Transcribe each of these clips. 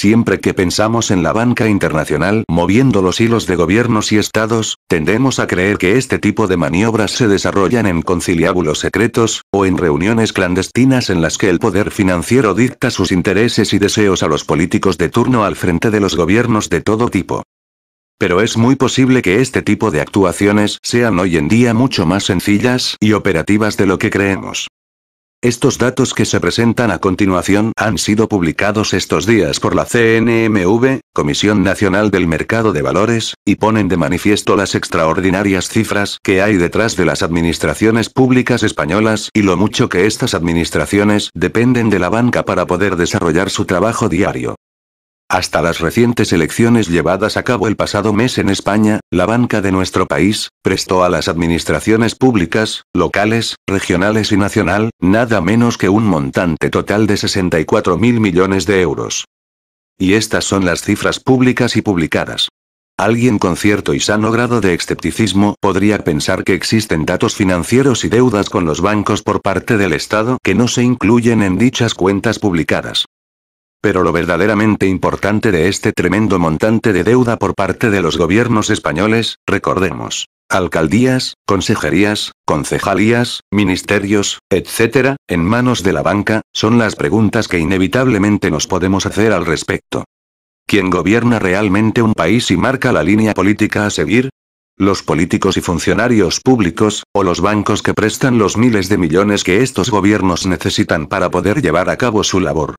Siempre que pensamos en la banca internacional moviendo los hilos de gobiernos y estados, tendemos a creer que este tipo de maniobras se desarrollan en conciliábulos secretos, o en reuniones clandestinas en las que el poder financiero dicta sus intereses y deseos a los políticos de turno al frente de los gobiernos de todo tipo. Pero es muy posible que este tipo de actuaciones sean hoy en día mucho más sencillas y operativas de lo que creemos. Estos datos que se presentan a continuación han sido publicados estos días por la CNMV, Comisión Nacional del Mercado de Valores, y ponen de manifiesto las extraordinarias cifras que hay detrás de las administraciones públicas españolas y lo mucho que estas administraciones dependen de la banca para poder desarrollar su trabajo diario. Hasta las recientes elecciones llevadas a cabo el pasado mes en España, la banca de nuestro país, prestó a las administraciones públicas, locales, regionales y nacional, nada menos que un montante total de 64 mil millones de euros. Y estas son las cifras públicas y publicadas. Alguien con cierto y sano grado de escepticismo podría pensar que existen datos financieros y deudas con los bancos por parte del Estado que no se incluyen en dichas cuentas publicadas. Pero lo verdaderamente importante de este tremendo montante de deuda por parte de los gobiernos españoles, recordemos, alcaldías, consejerías, concejalías, ministerios, etc., en manos de la banca, son las preguntas que inevitablemente nos podemos hacer al respecto. ¿Quién gobierna realmente un país y marca la línea política a seguir? ¿Los políticos y funcionarios públicos, o los bancos que prestan los miles de millones que estos gobiernos necesitan para poder llevar a cabo su labor?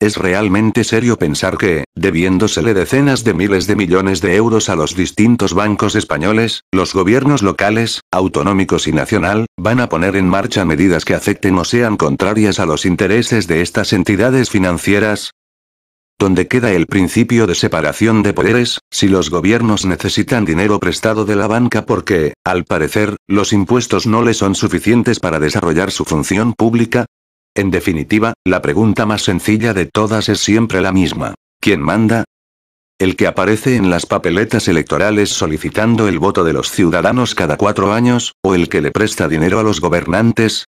Es realmente serio pensar que, debiéndosele decenas de miles de millones de euros a los distintos bancos españoles, los gobiernos locales, autonómicos y nacional, van a poner en marcha medidas que afecten o sean contrarias a los intereses de estas entidades financieras, ¿Dónde queda el principio de separación de poderes, si los gobiernos necesitan dinero prestado de la banca porque, al parecer, los impuestos no le son suficientes para desarrollar su función pública, en definitiva, la pregunta más sencilla de todas es siempre la misma. ¿Quién manda? El que aparece en las papeletas electorales solicitando el voto de los ciudadanos cada cuatro años, o el que le presta dinero a los gobernantes,